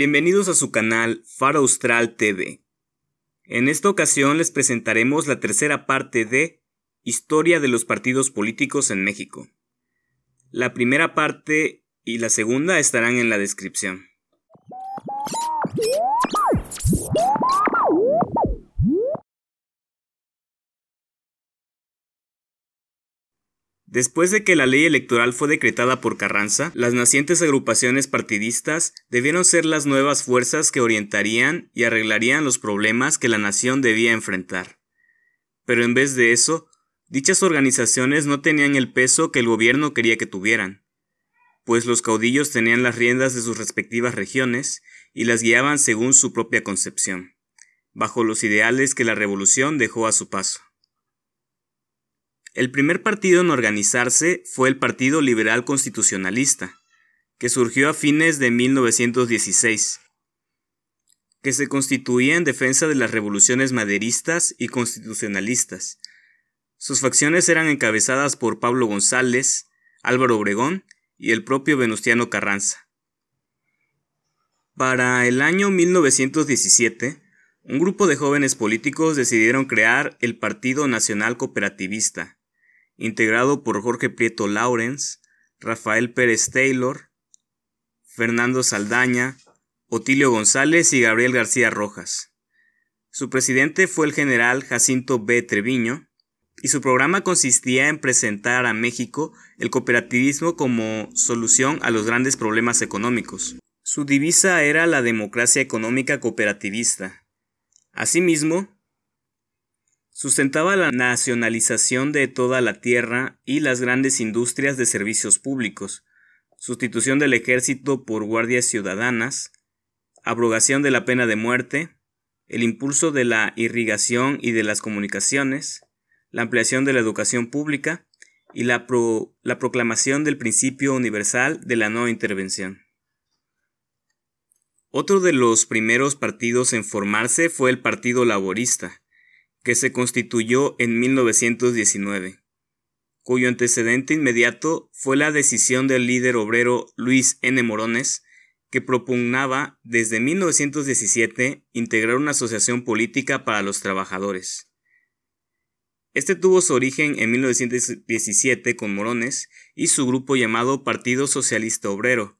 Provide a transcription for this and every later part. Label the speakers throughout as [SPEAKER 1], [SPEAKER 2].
[SPEAKER 1] Bienvenidos a su canal Faro Austral TV. En esta ocasión les presentaremos la tercera parte de Historia de los partidos políticos en México. La primera parte y la segunda estarán en la descripción. Después de que la ley electoral fue decretada por Carranza, las nacientes agrupaciones partidistas debieron ser las nuevas fuerzas que orientarían y arreglarían los problemas que la nación debía enfrentar. Pero en vez de eso, dichas organizaciones no tenían el peso que el gobierno quería que tuvieran, pues los caudillos tenían las riendas de sus respectivas regiones y las guiaban según su propia concepción, bajo los ideales que la revolución dejó a su paso. El primer partido en organizarse fue el Partido Liberal Constitucionalista, que surgió a fines de 1916, que se constituía en defensa de las revoluciones maderistas y constitucionalistas. Sus facciones eran encabezadas por Pablo González, Álvaro Obregón y el propio Venustiano Carranza. Para el año 1917, un grupo de jóvenes políticos decidieron crear el Partido Nacional Cooperativista, integrado por Jorge Prieto Lawrence, Rafael Pérez Taylor, Fernando Saldaña, Otilio González y Gabriel García Rojas. Su presidente fue el general Jacinto B. Treviño, y su programa consistía en presentar a México el cooperativismo como solución a los grandes problemas económicos. Su divisa era la democracia económica cooperativista. Asimismo, Sustentaba la nacionalización de toda la tierra y las grandes industrias de servicios públicos, sustitución del ejército por guardias ciudadanas, abrogación de la pena de muerte, el impulso de la irrigación y de las comunicaciones, la ampliación de la educación pública y la, la proclamación del principio universal de la no intervención. Otro de los primeros partidos en formarse fue el Partido Laborista, que se constituyó en 1919, cuyo antecedente inmediato fue la decisión del líder obrero Luis N. Morones, que propugnaba desde 1917 integrar una asociación política para los trabajadores. Este tuvo su origen en 1917 con Morones y su grupo llamado Partido Socialista Obrero,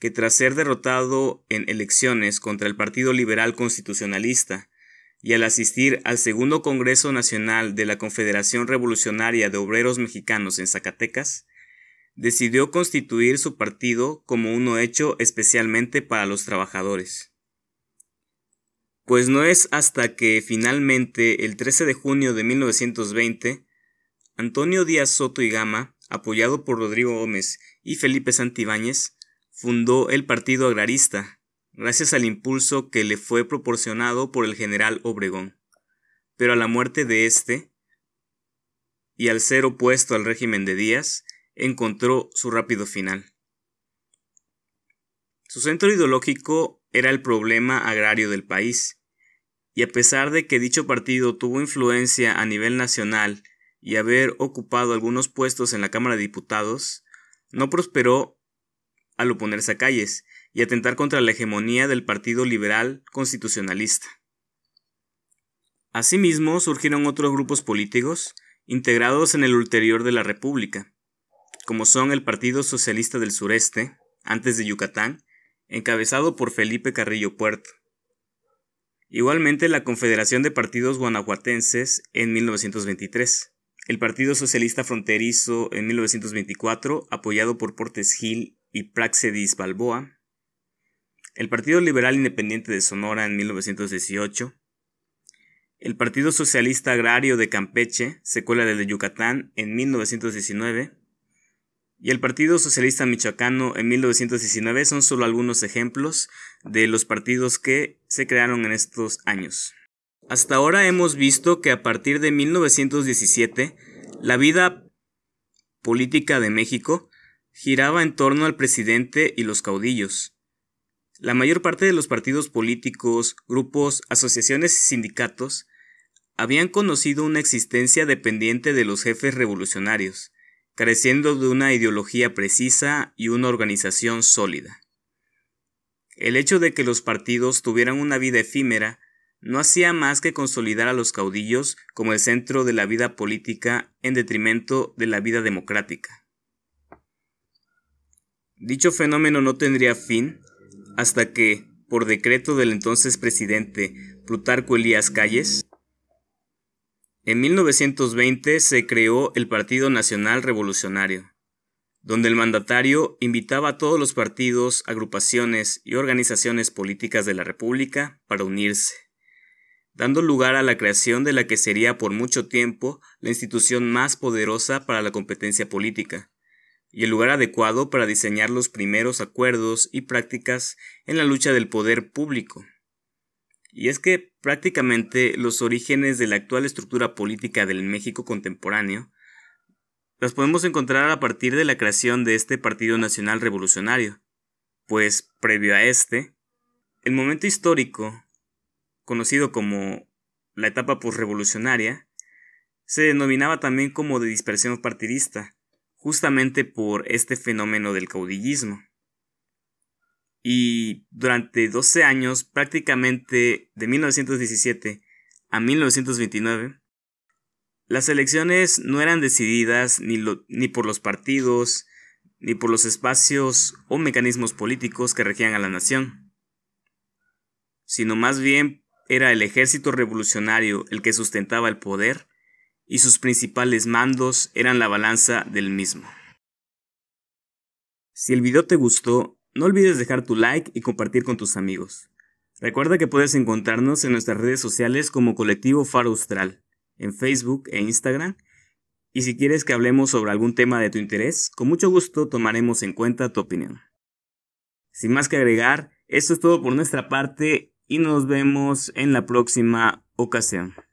[SPEAKER 1] que tras ser derrotado en elecciones contra el Partido Liberal Constitucionalista, y al asistir al segundo Congreso Nacional de la Confederación Revolucionaria de Obreros Mexicanos en Zacatecas, decidió constituir su partido como uno hecho especialmente para los trabajadores. Pues no es hasta que finalmente el 13 de junio de 1920, Antonio Díaz Soto y Gama, apoyado por Rodrigo Gómez y Felipe Santibáñez, fundó el Partido Agrarista, gracias al impulso que le fue proporcionado por el general Obregón. Pero a la muerte de este, y al ser opuesto al régimen de Díaz, encontró su rápido final. Su centro ideológico era el problema agrario del país, y a pesar de que dicho partido tuvo influencia a nivel nacional y haber ocupado algunos puestos en la Cámara de Diputados, no prosperó al oponerse a Calles, y atentar contra la hegemonía del Partido Liberal Constitucionalista. Asimismo, surgieron otros grupos políticos integrados en el ulterior de la República, como son el Partido Socialista del Sureste, antes de Yucatán, encabezado por Felipe Carrillo Puerto. Igualmente la Confederación de Partidos Guanajuatenses en 1923, el Partido Socialista Fronterizo en 1924, apoyado por Portes Gil y Praxedis Balboa, el Partido Liberal Independiente de Sonora en 1918, el Partido Socialista Agrario de Campeche, secuela del de Yucatán, en 1919, y el Partido Socialista Michoacano en 1919 son solo algunos ejemplos de los partidos que se crearon en estos años. Hasta ahora hemos visto que a partir de 1917 la vida política de México giraba en torno al presidente y los caudillos, la mayor parte de los partidos políticos, grupos, asociaciones y sindicatos habían conocido una existencia dependiente de los jefes revolucionarios, careciendo de una ideología precisa y una organización sólida. El hecho de que los partidos tuvieran una vida efímera no hacía más que consolidar a los caudillos como el centro de la vida política en detrimento de la vida democrática. Dicho fenómeno no tendría fin hasta que, por decreto del entonces presidente Plutarco Elías Calles, en 1920 se creó el Partido Nacional Revolucionario, donde el mandatario invitaba a todos los partidos, agrupaciones y organizaciones políticas de la República para unirse, dando lugar a la creación de la que sería por mucho tiempo la institución más poderosa para la competencia política, y el lugar adecuado para diseñar los primeros acuerdos y prácticas en la lucha del poder público. Y es que prácticamente los orígenes de la actual estructura política del México contemporáneo las podemos encontrar a partir de la creación de este Partido Nacional Revolucionario, pues previo a este, el momento histórico, conocido como la etapa posrevolucionaria, se denominaba también como de dispersión partidista, justamente por este fenómeno del caudillismo. Y durante 12 años, prácticamente de 1917 a 1929, las elecciones no eran decididas ni, por los partidos, ni por los espacios o mecanismos políticos que regían a la nación, sino más bien era el ejército revolucionario el que sustentaba el poder y sus principales mandos eran la balanza del mismo. Si el video te gustó, no olvides dejar tu like y compartir con tus amigos. Recuerda que puedes encontrarnos en nuestras redes sociales como Colectivo Faro Austral, en Facebook e Instagram. Y si quieres que hablemos sobre algún tema de tu interés, con mucho gusto tomaremos en cuenta tu opinión. Sin más que agregar, esto es todo por nuestra parte y nos vemos en la próxima ocasión.